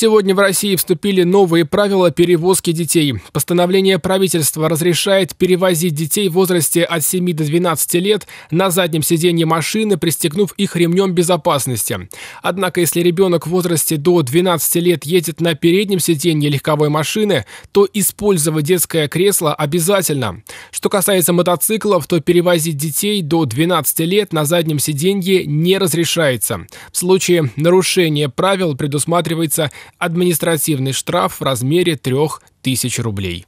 Сегодня в России вступили новые правила перевозки детей. Постановление правительства разрешает перевозить детей в возрасте от 7 до 12 лет на заднем сиденье машины, пристегнув их ремнем безопасности. Однако, если ребенок в возрасте до 12 лет едет на переднем сиденье легковой машины, то использовать детское кресло обязательно. Что касается мотоциклов, то перевозить детей до 12 лет на заднем сиденье не разрешается. В случае нарушения правил предусматривается административный штраф в размере 3000 рублей.